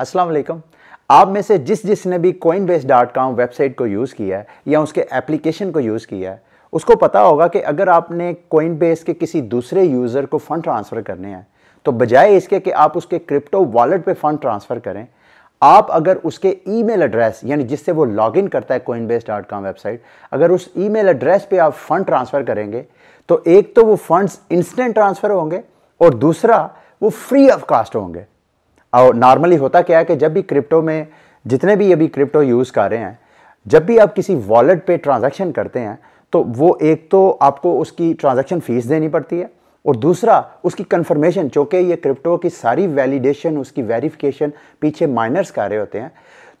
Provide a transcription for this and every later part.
अस्सलाम वालेकुम आप में से जिस जिसने भी Coinbase dot com website को यूज़ किया है या उसके एप्लीकेशन को यूज़ किया है उसको पता होगा कि अगर आपने कोइन बेस के किसी दूसरे यूज़र को फ़ंड ट्रांसफ़र करने हैं तो बजाय इसके कि आप उसके क्रिप्टो वॉलेट पे फ़ंड ट्रांसफ़र करें आप अगर उसके ईमेल एड्रेस यानी जिससे वो लॉगिन करता है Coinbase dot com website अगर उस ईमेल एड्रेस पे आप फ़ंड ट्रांसफ़र करेंगे तो एक तो वो फंड्स इंस्टेंट ट्रांसफ़र होंगे और दूसरा वो फ्री ऑफ कास्ट होंगे और नॉर्मली होता क्या है कि जब भी क्रिप्टो में जितने भी अभी क्रिप्टो यूज़ कर रहे हैं जब भी आप किसी वॉलेट पे ट्रांजैक्शन करते हैं तो वो एक तो आपको उसकी ट्रांजैक्शन फ़ीस देनी पड़ती है और दूसरा उसकी कन्फर्मेशन चूँकि ये क्रिप्टो की सारी वैलिडेशन उसकी वेरिफिकेशन पीछे माइनर्स कर रहे होते हैं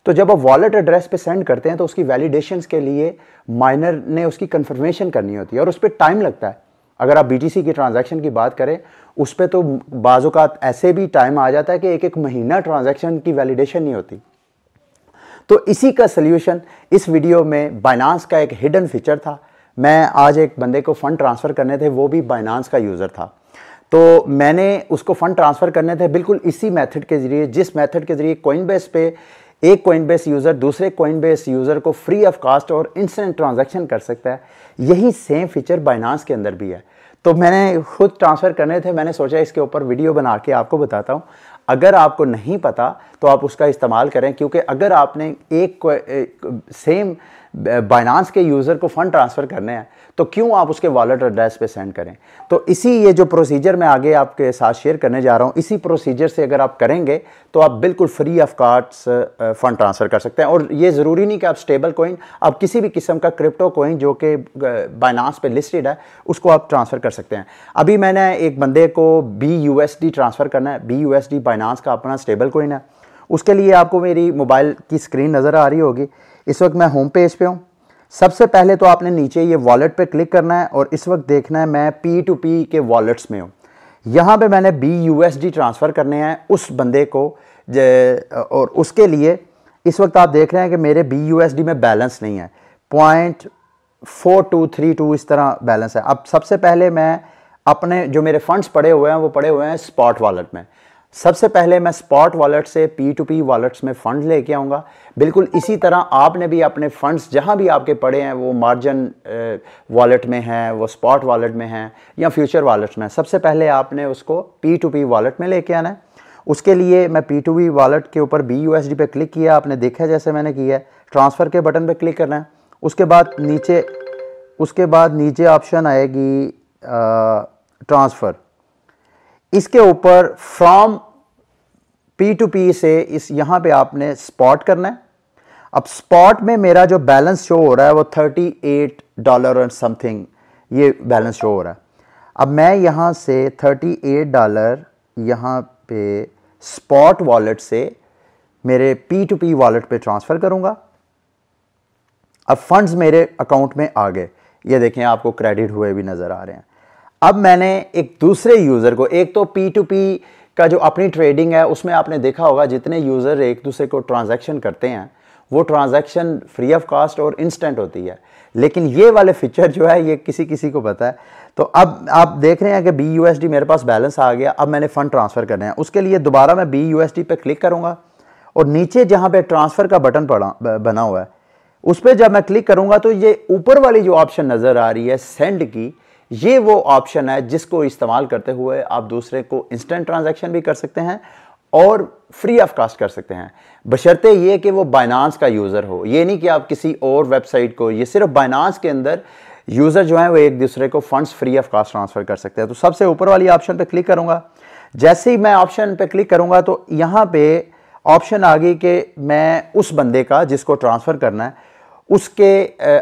तो जब आप वॉलेट एड्रेस पे सेंड करते हैं तो उसकी वैलिडेशन के लिए माइनर ने उसकी कन्फर्मेशन करनी होती है और उस पर टाइम लगता है अगर आप बी की ट्रांजेक्शन की बात करें उस पर तो बाज़ात ऐसे भी टाइम आ जाता है कि एक एक महीना ट्रांजेक्शन की वैलिडेशन नहीं होती तो इसी का सोल्यूशन इस वीडियो में बाइनांस का एक हिडन फीचर था मैं आज एक बंदे को फ़ंड ट्रांसफ़र करने थे वो भी बाइनांस का यूज़र था तो मैंने उसको फ़ंड ट्रांसफ़र करने थे बिल्कुल इसी मेथड के ज़रिए जिस मेथड के ज़रिए बेस पे एक कोइनबेस यूज़र दूसरे कोइन बेस यूज़र को फ्री ऑफ कास्ट और इंस्टेंट ट्रांजेक्शन कर सकता है यही सेम फीचर बाइनास के अंदर भी है तो मैंने खुद ट्रांसफ़र करने थे मैंने सोचा इसके ऊपर वीडियो बना के आपको बताता हूँ अगर आपको नहीं पता तो आप उसका इस्तेमाल करें क्योंकि अगर आपने एक सेम बाइनांस के यूज़र को फ़ंड ट्रांसफ़र करने हैं तो क्यों आप उसके वॉलेट एड्रेस पे सेंड करें तो इसी ये जो प्रोसीजर मैं आगे आपके साथ शेयर करने जा रहा हूँ इसी प्रोसीजर से अगर आप करेंगे तो आप बिल्कुल free of card fund transfer कर सकते हैं और ये ज़रूरी नहीं कि आप स्टेबल कोइन आप किसी भी किस्म का क्रिप्टो कोइन जो कि बाइनांस पर लिस्टेड है उसको आप ट्रांसफ़र कर सकते हैं अभी मैंने एक बंदे को बी यू ट्रांसफ़र करना है बी यू बाइनांस का अपना स्टेबल कोइन है उसके लिए आपको मेरी मोबाइल की स्क्रीन नज़र आ रही होगी इस वक्त मैं होम पेज पे हूँ सबसे पहले तो आपने नीचे ये वॉलेट पे क्लिक करना है और इस वक्त देखना है मैं पी टू पी के वॉलेट्स में हूँ यहाँ पे मैंने B U S D transfer करने हैं उस बंदे को और उसके लिए इस वक्त आप देख रहे हैं कि मेरे बी यू एस डी में बैलेंस नहीं है point four two three two इस तरह बैलेंस है अब सबसे पहले मैं अपने जो मेरे फंड्स पड़े हुए हैं वो पड़े हुए हैं स्पॉट वॉलेट में सबसे पहले मैं स्पॉट वॉलेट से पी टू पी वॉलेट्स में फ़ंड लेके आऊँगा बिल्कुल इसी तरह आपने भी अपने फ़ंड्स जहाँ भी आपके पड़े हैं वो मार्जिन वॉलेट में हैं वो स्पॉट वॉलेट में हैं या फ्यूचर वॉलेट्स में सबसे पहले आपने उसको पी टू पी वॉलेट में लेके आना है उसके लिए मैं पी टू पी वॉलेट के ऊपर बी यू एस डी पर क्लिक किया आपने देखा जैसे मैंने किया है ट्रांसफ़र के बटन पर क्लिक करना है उसके बाद नीचे उसके बाद नीचे ऑप्शन आएगी ट्रांसफ़र इसके ऊपर फ्रॉम पी टू पी से इस यहां पे आपने स्पॉट करना है अब स्पॉट में मेरा जो बैलेंस शो हो रहा है वो थर्टी एट डॉलर और समथिंग ये बैलेंस शो हो रहा है अब मैं यहां से थर्टी एट डॉलर यहां पे स्पॉट वॉलेट से मेरे पी टू पी वॉलेट पे ट्रांसफ़र करूंगा अब फंड्स मेरे अकाउंट में आ गए ये देखें आपको क्रेडिट हुए भी नज़र आ रहे हैं अब मैंने एक दूसरे यूज़र को एक तो पी टू पी का जो अपनी ट्रेडिंग है उसमें आपने देखा होगा जितने यूज़र एक दूसरे को ट्रांजैक्शन करते हैं वो ट्रांजैक्शन फ्री ऑफ कॉस्ट और इंस्टेंट होती है लेकिन ये वाले फीचर जो है ये किसी किसी को पता है तो अब आप देख रहे हैं कि बी यू मेरे पास बैलेंस आ गया अब मैंने फ़ंड ट्रांसफ़र करने हैं उसके लिए दोबारा मैं बी यू पर क्लिक करूँगा और नीचे जहाँ पर ट्रांसफ़र का बटन पड़ा बना हुआ है उस पर जब मैं क्लिक करूँगा तो ये ऊपर वाली जो ऑप्शन नज़र आ रही है सेंड की ये वो ऑप्शन है जिसको इस्तेमाल करते हुए आप दूसरे को इंस्टेंट ट्रांजैक्शन भी कर सकते हैं और फ्री ऑफ कास्ट कर सकते हैं बशर्ते ये कि वो बाइनांस का यूज़र हो ये नहीं कि आप किसी और वेबसाइट को ये सिर्फ बाइनांस के अंदर यूज़र जो है वो एक दूसरे को funds free of cost transfer कर सकते हैं तो सबसे ऊपर वाली ऑप्शन पे क्लिक करूँगा जैसे ही मैं ऑप्शन पे क्लिक करूँगा तो यहाँ पे ऑप्शन आ गई कि मैं उस बंदे का जिसको ट्रांसफ़र करना है उसके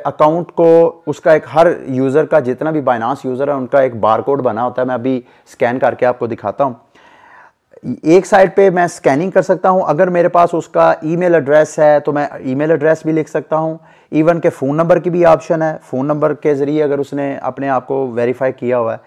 अकाउंट को उसका एक हर यूज़र का जितना भी बाइनास यूज़र है उनका एक बार कोड बना होता है मैं अभी स्कैन करके आपको दिखाता हूँ एक साइड पे मैं स्कैनिंग कर सकता हूँ अगर मेरे पास उसका ईमेल एड्रेस है तो मैं ईमेल एड्रेस भी लिख सकता हूँ इवन के फ़ोन नंबर की भी ऑप्शन है फ़ोन नंबर के ज़रिए अगर उसने अपने आप को वेरीफाई किया हुआ है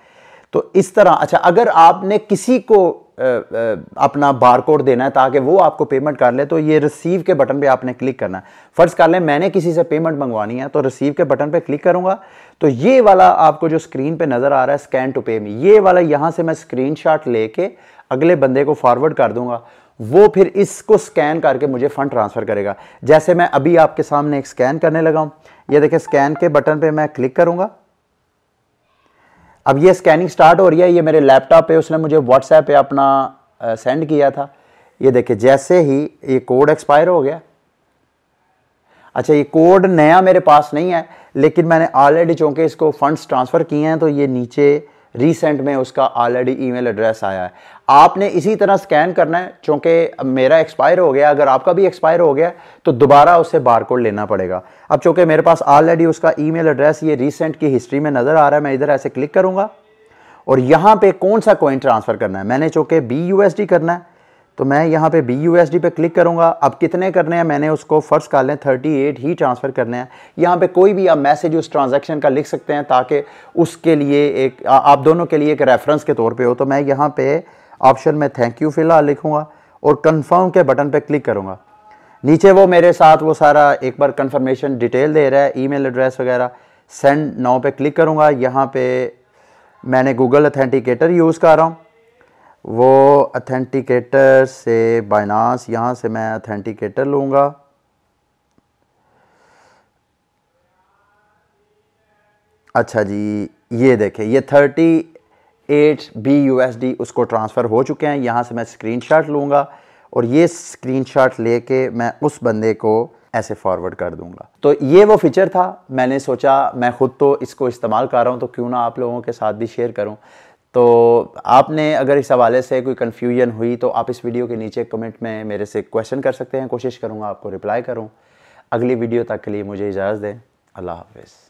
तो इस तरह अच्छा अगर आपने किसी को अपना बार कोड देना है ताकि वो आपको पेमेंट कर ले तो ये रिसीव के बटन पे आपने क्लिक करना है फ़र्ज़ कर लें मैंने किसी से पेमेंट मंगवानी है तो रिसीव के बटन पे क्लिक करूँगा तो ये वाला आपको जो स्क्रीन पे नज़र आ रहा है स्कैन टू पे में ये वाला यहाँ से मैं स्क्रीन शॉट लेके अगले बंदे को फॉरवर्ड कर दूंगा वो फिर इसको स्कैन करके मुझे फ़ंड ट्रांसफ़र करेगा जैसे मैं अभी आपके सामने एक स्कैन करने लगा हूँ ये देखें स्कैन के बटन पर मैं क्लिक करूँगा अब ये स्कैनिंग स्टार्ट हो रही है ये मेरे लैपटॉप पे उसने मुझे व्हाट्सएप पे अपना सेंड किया था ये देखिए जैसे ही ये कोड एक्सपायर हो गया अच्छा ये कोड नया मेरे पास नहीं है लेकिन मैंने ऑलरेडी चूँकि इसको फंड्स ट्रांसफ़र किए हैं तो ये नीचे रिसेंट में उसका ऑलरेडी ईमेल एड्रेस आया है आपने इसी तरह स्कैन करना है चूंकि मेरा एक्सपायर हो गया अगर आपका भी एक्सपायर हो गया तो दोबारा उससे बारकोड लेना पड़ेगा अब चूंकि मेरे पास ऑलरेडी उसका ईमेल एड्रेस ये रिसेंट की हिस्ट्री में नज़र आ रहा है मैं इधर ऐसे क्लिक करूँगा और यहाँ पे कौन सा कॉइन ट्रांसफ़र करना है मैंने चूँकि बी करना है तो मैं यहाँ पे बी यू एस डी पे क्लिक करूँगा अब कितने करने हैं मैंने उसको फर्स्ट कर लें थर्टी एट ही ट्रांसफ़र करने हैं यहाँ पे कोई भी आप मैसेज उस ट्रांजैक्शन का लिख सकते हैं ताकि उसके लिए एक आ, आप दोनों के लिए एक रेफरेंस के तौर पे हो तो मैं यहाँ पे ऑप्शन में थैंक यू फ़िलहाल लिखूँगा और कन्फर्म के बटन पर क्लिक करूँगा नीचे वो मेरे साथ वो सारा एक बार कन्फर्मेशन डिटेल दे रहा है ई एड्रेस वगैरह सेंड नाव पर क्लिक करूँगा यहाँ पर मैंने गूगल अथेंटिकेटर यूज़ कर रहा हूँ वो अथेंटिकेटर से बाइनास यहाँ से मैं अथेंटिकेटर लूँगा अच्छा जी ये देखें ये thirty eight B U S D उसको ट्रांसफ़र हो चुके हैं यहाँ से मैं स्क्रीन शॉट लूँगा और ये स्क्रीन शॉट ले कर मैं उस बंदे को ऐसे फॉरवर्ड कर दूंगा तो ये वो फीचर था मैंने सोचा मैं ख़ुद तो इसको इस्तेमाल कर रहा हूँ तो क्यों ना आप लोगों के साथ भी शेयर करूँ तो आपने अगर इस हवाले से कोई कन्फ्यूजन हुई तो आप इस वीडियो के नीचे कमेंट में मेरे से क्वेश्चन कर सकते हैं कोशिश करूँगा आपको रिप्लाई करूँ अगली वीडियो तक के लिए मुझे इजाज़त दें अल्लाह हाफिज़